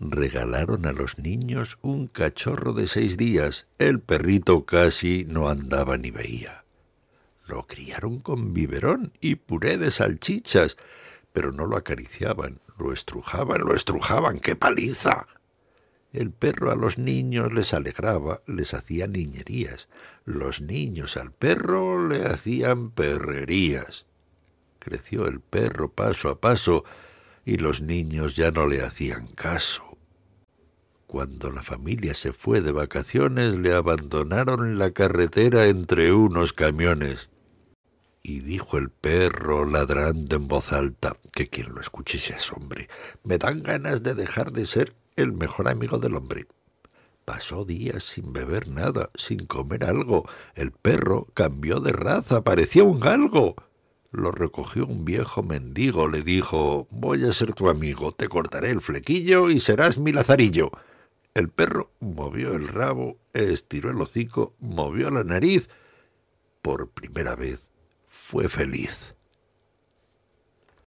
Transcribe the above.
regalaron a los niños un cachorro de seis días. El perrito casi no andaba ni veía. Lo criaron con biberón y puré de salchichas, pero no lo acariciaban, lo estrujaban, lo estrujaban, qué paliza. El perro a los niños les alegraba, les hacía niñerías. Los niños al perro le hacían perrerías. Creció el perro paso a paso, y los niños ya no le hacían caso. Cuando la familia se fue de vacaciones le abandonaron en la carretera entre unos camiones. Y dijo el perro ladrando en voz alta, que quien lo escuche se asombre, me dan ganas de dejar de ser el mejor amigo del hombre. Pasó días sin beber nada, sin comer algo. El perro cambió de raza, parecía un galgo. Lo recogió un viejo mendigo, le dijo, voy a ser tu amigo, te cortaré el flequillo y serás mi lazarillo. El perro movió el rabo, estiró el hocico, movió la nariz. Por primera vez fue feliz.